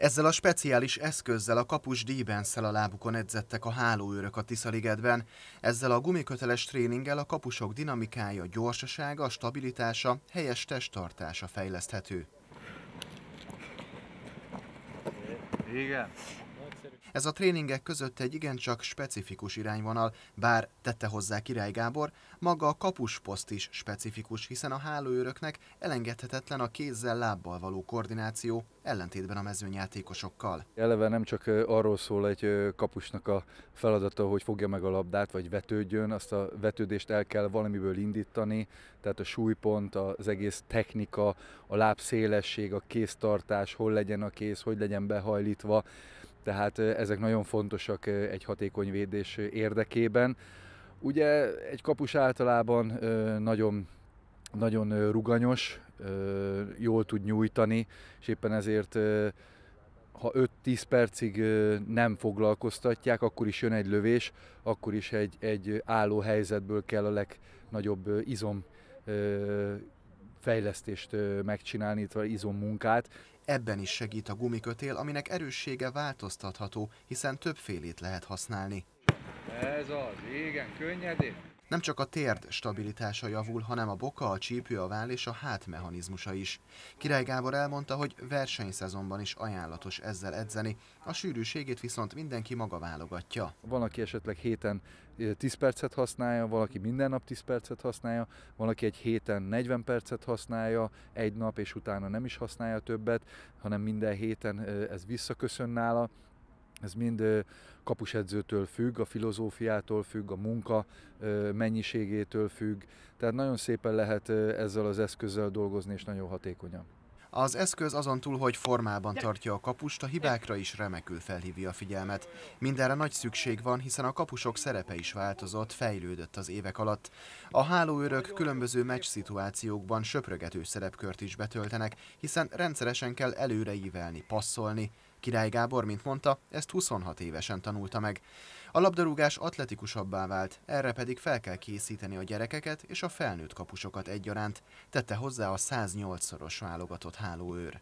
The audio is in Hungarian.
Ezzel a speciális eszközzel a kapus díjbenszel a lábukon edzettek a hálóőrök a Tiszaligetben. Ezzel a gumiköteles tréninggel a kapusok dinamikája, gyorsasága, stabilitása, helyes testtartása fejleszthető. Igen. Ez a tréningek között egy igencsak specifikus irányvonal, bár tette hozzá Király Gábor, maga a kapusposzt is specifikus, hiszen a hálóőröknek elengedhetetlen a kézzel-lábbal való koordináció, ellentétben a mezőnyjátékosokkal. Eleve nem csak arról szól egy kapusnak a feladata, hogy fogja meg a labdát, vagy vetődjön, azt a vetődést el kell valamiből indítani, tehát a súlypont, az egész technika, a lábszélesség, a kéztartás, hol legyen a kéz, hogy legyen behajlítva, tehát ezek nagyon fontosak egy hatékony védés érdekében. Ugye egy kapus általában nagyon, nagyon ruganyos, jól tud nyújtani, és éppen ezért ha 5-10 percig nem foglalkoztatják, akkor is jön egy lövés, akkor is egy, egy álló helyzetből kell a legnagyobb izom fejlesztést megcsinálni, izom izommunkát. Ebben is segít a gumikötél, aminek erőssége változtatható, hiszen félét lehet használni. Ez az, igen, könnyedén. Nem csak a térd stabilitása javul, hanem a boka, a csípő, a váll és a hát mechanizmusa is. Király Gábor elmondta, hogy versenyszezonban is ajánlatos ezzel edzeni, a sűrűségét viszont mindenki maga válogatja. Van, aki esetleg héten 10 percet használja, valaki minden nap 10 percet használja, valaki egy héten 40 percet használja, egy nap és utána nem is használja többet, hanem minden héten ez visszaköszön nála. Ez mind kapusedzőtől függ, a filozófiától függ, a munka mennyiségétől függ. Tehát nagyon szépen lehet ezzel az eszközzel dolgozni, és nagyon hatékonyan. Az eszköz azon túl, hogy formában tartja a kapust, a hibákra is remekül felhívja a figyelmet. Mindenre nagy szükség van, hiszen a kapusok szerepe is változott, fejlődött az évek alatt. A hálóőrök különböző meccs szituációkban söprögető szerepkört is betöltenek, hiszen rendszeresen kell előre ívelni, passzolni, Király Gábor, mint mondta, ezt 26 évesen tanulta meg. A labdarúgás atletikusabbá vált, erre pedig fel kell készíteni a gyerekeket és a felnőtt kapusokat egyaránt, tette hozzá a 108-szoros válogatott hálóőr.